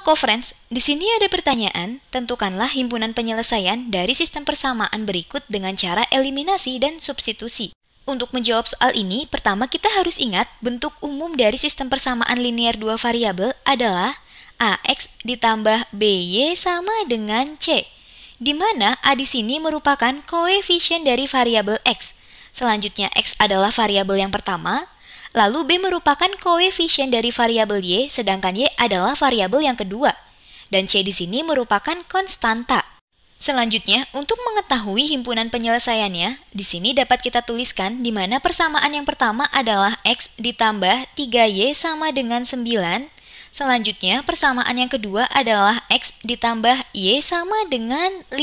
Halo friends, di sini ada pertanyaan, tentukanlah himpunan penyelesaian dari sistem persamaan berikut dengan cara eliminasi dan substitusi. Untuk menjawab soal ini, pertama kita harus ingat bentuk umum dari sistem persamaan linear dua variabel adalah AX ditambah BY sama dengan C, di mana A di sini merupakan koefisien dari variabel X. Selanjutnya, X adalah variabel yang pertama, Lalu B merupakan koefisien dari variabel Y, sedangkan Y adalah variabel yang kedua. Dan C di sini merupakan konstanta. Selanjutnya, untuk mengetahui himpunan penyelesaiannya, di sini dapat kita tuliskan di mana persamaan yang pertama adalah X ditambah 3Y sama dengan 9. Selanjutnya, persamaan yang kedua adalah X ditambah Y sama dengan 5.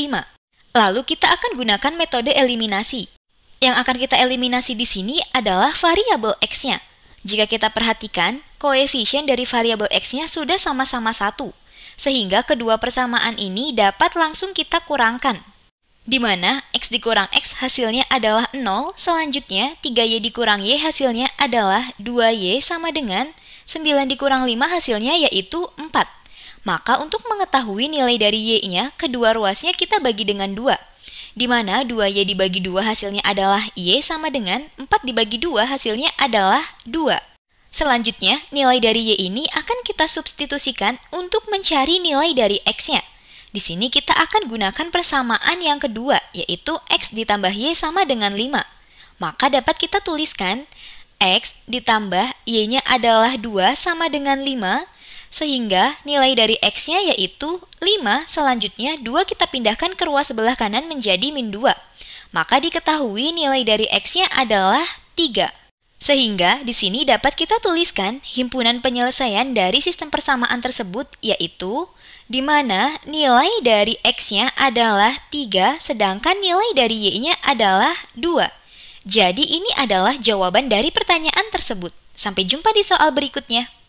Lalu kita akan gunakan metode eliminasi. Yang akan kita eliminasi di sini adalah variabel x-nya. Jika kita perhatikan, koefisien dari variabel x-nya sudah sama-sama satu, sehingga kedua persamaan ini dapat langsung kita kurangkan. Di mana x dikurang x hasilnya adalah 0, selanjutnya 3y dikurang y hasilnya adalah 2y sama dengan 9 dikurang 5 hasilnya yaitu 4. Maka untuk mengetahui nilai dari y-nya, kedua ruasnya kita bagi dengan 2 di mana 2Y dibagi 2 hasilnya adalah Y sama dengan 4 dibagi 2 hasilnya adalah 2. Selanjutnya, nilai dari Y ini akan kita substitusikan untuk mencari nilai dari X-nya. Di sini kita akan gunakan persamaan yang kedua, yaitu X ditambah Y sama dengan 5. Maka dapat kita tuliskan X ditambah Y-nya adalah 2 sama dengan 5, sehingga nilai dari X-nya yaitu 5, selanjutnya 2 kita pindahkan ke ruas sebelah kanan menjadi min 2. Maka diketahui nilai dari X-nya adalah 3. Sehingga di sini dapat kita tuliskan himpunan penyelesaian dari sistem persamaan tersebut yaitu di mana nilai dari X-nya adalah 3 sedangkan nilai dari Y-nya adalah 2. Jadi ini adalah jawaban dari pertanyaan tersebut. Sampai jumpa di soal berikutnya.